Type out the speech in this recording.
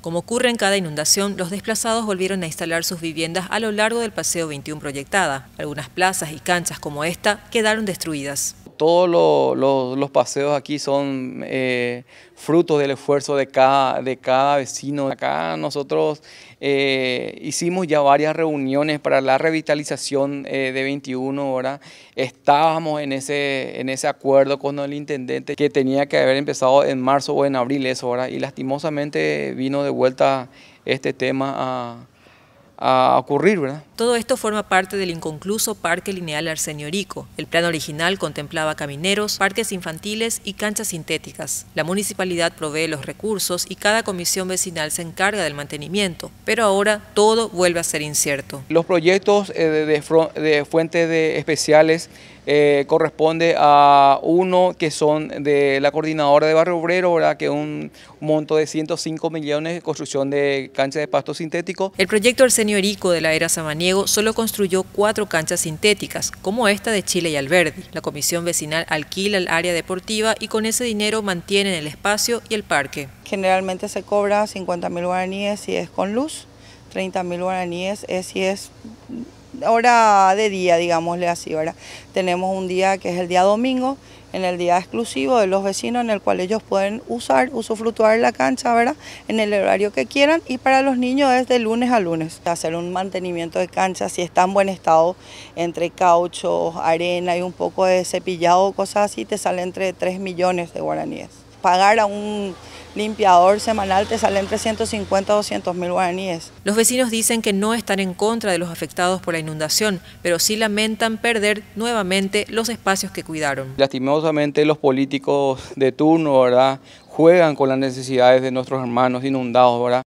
Como ocurre en cada inundación, los desplazados volvieron a instalar sus viviendas a lo largo del Paseo 21 proyectada. Algunas plazas y canchas como esta quedaron destruidas todos los paseos aquí son eh, frutos del esfuerzo de cada, de cada vecino. Acá nosotros eh, hicimos ya varias reuniones para la revitalización eh, de 21 horas. Estábamos en ese, en ese acuerdo con el intendente que tenía que haber empezado en marzo o en abril eso, Y lastimosamente vino de vuelta este tema a a ocurrir. ¿verdad? Todo esto forma parte del inconcluso Parque Lineal Arseniorico. El plan original contemplaba camineros, parques infantiles y canchas sintéticas. La municipalidad provee los recursos y cada comisión vecinal se encarga del mantenimiento, pero ahora todo vuelve a ser incierto. Los proyectos eh, de, fuentes especiales eh, corresponde a uno que son de la coordinadora de Barrio Obrero, que es un monto de 105 millones de construcción de canchas de pasto sintético. El proyecto Arsenio Erico de la era Samaniego solo construyó cuatro canchas sintéticas, como esta de Chile y Alberdi. La comisión vecinal alquila el área deportiva y con ese dinero mantienen el espacio y el parque. Generalmente se cobra 50 mil guaraníes si es con luz, 30 mil guaraníes es eh, si es hora de día, digámosle así, ¿verdad? Tenemos un día que es el día domingo, en el día exclusivo de los vecinos, en el cual ellos pueden usar, usufructuar la cancha, ¿verdad? En el horario que quieran y para los niños es de lunes a lunes. Hacer un mantenimiento de cancha si está en buen estado, entre cauchos, arena y un poco de cepillado, cosas así, te sale entre 3 millones de guaraníes pagar a un limpiador semanal te salen 150 y 200 mil guaraníes. Los vecinos dicen que no están en contra de los afectados por la inundación, pero sí lamentan perder nuevamente los espacios que cuidaron. Lastimosamente los políticos de turno ¿verdad? juegan con las necesidades de nuestros hermanos inundados. ¿verdad?